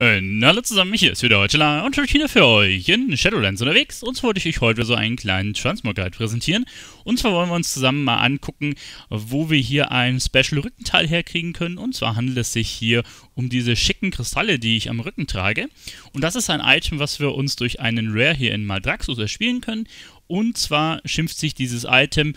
hallo äh, zusammen, hier ist wieder Heuteler und ich wieder für euch in Shadowlands unterwegs. Und zwar wollte ich euch heute so einen kleinen Transmog Guide halt präsentieren. Und zwar wollen wir uns zusammen mal angucken, wo wir hier ein Special Rückenteil herkriegen können. Und zwar handelt es sich hier um diese schicken Kristalle, die ich am Rücken trage. Und das ist ein Item, was wir uns durch einen Rare hier in Maldraxus erspielen können. Und zwar schimpft sich dieses Item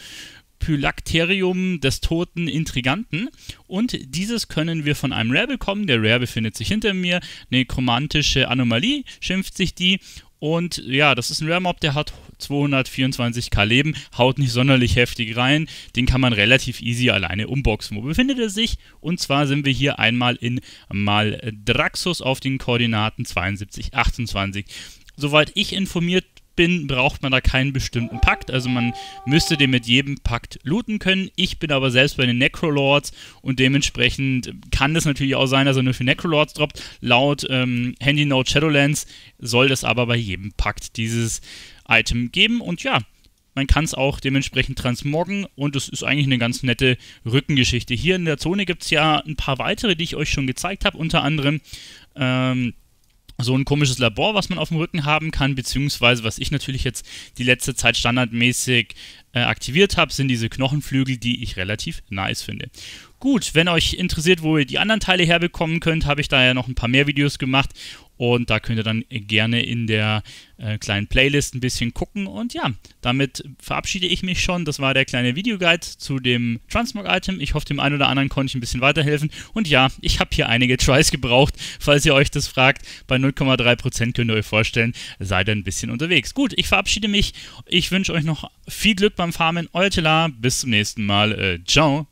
Pylacterium des toten Intriganten. Und dieses können wir von einem Rare bekommen. Der Rare befindet sich hinter mir. Nekromantische Anomalie schimpft sich die. Und ja, das ist ein Rare Mob, der hat 224k Leben, haut nicht sonderlich heftig rein. Den kann man relativ easy alleine umboxen. Wo befindet er sich? Und zwar sind wir hier einmal in Maldraxus auf den Koordinaten 72, 28. Soweit ich informiert bin, braucht man da keinen bestimmten Pakt. Also man müsste den mit jedem Pakt looten können. Ich bin aber selbst bei den Necrolords und dementsprechend kann das natürlich auch sein, dass er nur für Necrolords droppt. Laut ähm, Handy Note Shadowlands soll das aber bei jedem Pakt dieses Item geben. Und ja, man kann es auch dementsprechend transmoggen und es ist eigentlich eine ganz nette Rückengeschichte. Hier in der Zone gibt es ja ein paar weitere, die ich euch schon gezeigt habe, unter anderem ähm, so ein komisches Labor, was man auf dem Rücken haben kann, beziehungsweise was ich natürlich jetzt die letzte Zeit standardmäßig äh, aktiviert habe, sind diese Knochenflügel, die ich relativ nice finde. Gut, wenn euch interessiert, wo ihr die anderen Teile herbekommen könnt, habe ich da ja noch ein paar mehr Videos gemacht und da könnt ihr dann gerne in der äh, kleinen Playlist ein bisschen gucken. Und ja, damit verabschiede ich mich schon. Das war der kleine Videoguide zu dem Transmog-Item. Ich hoffe, dem einen oder anderen konnte ich ein bisschen weiterhelfen. Und ja, ich habe hier einige Tries gebraucht, falls ihr euch das fragt. Bei 0,3% könnt ihr euch vorstellen, seid ihr ein bisschen unterwegs. Gut, ich verabschiede mich. Ich wünsche euch noch viel Glück beim Farmen. Euer Tela, Bis zum nächsten Mal. Äh, ciao.